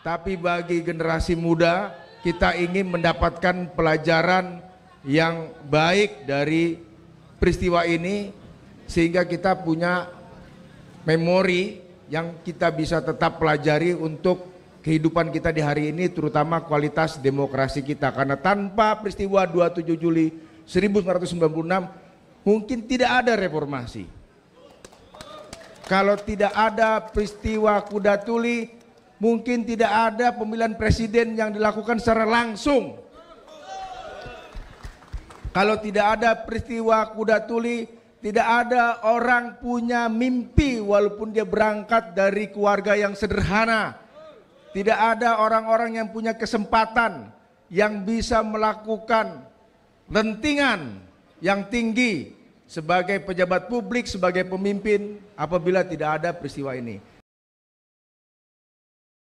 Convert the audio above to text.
tapi bagi generasi muda kita ingin mendapatkan pelajaran yang baik dari peristiwa ini sehingga kita punya memori yang kita bisa tetap pelajari untuk kehidupan kita di hari ini terutama kualitas demokrasi kita karena tanpa peristiwa 27 Juli 1996 mungkin tidak ada reformasi. Kalau tidak ada peristiwa kuda tuli mungkin tidak ada pemilihan presiden yang dilakukan secara langsung. Kalau tidak ada peristiwa kuda tuli, tidak ada orang punya mimpi walaupun dia berangkat dari keluarga yang sederhana. Tidak ada orang-orang yang punya kesempatan yang bisa melakukan lentingan yang tinggi sebagai pejabat publik, sebagai pemimpin apabila tidak ada peristiwa ini.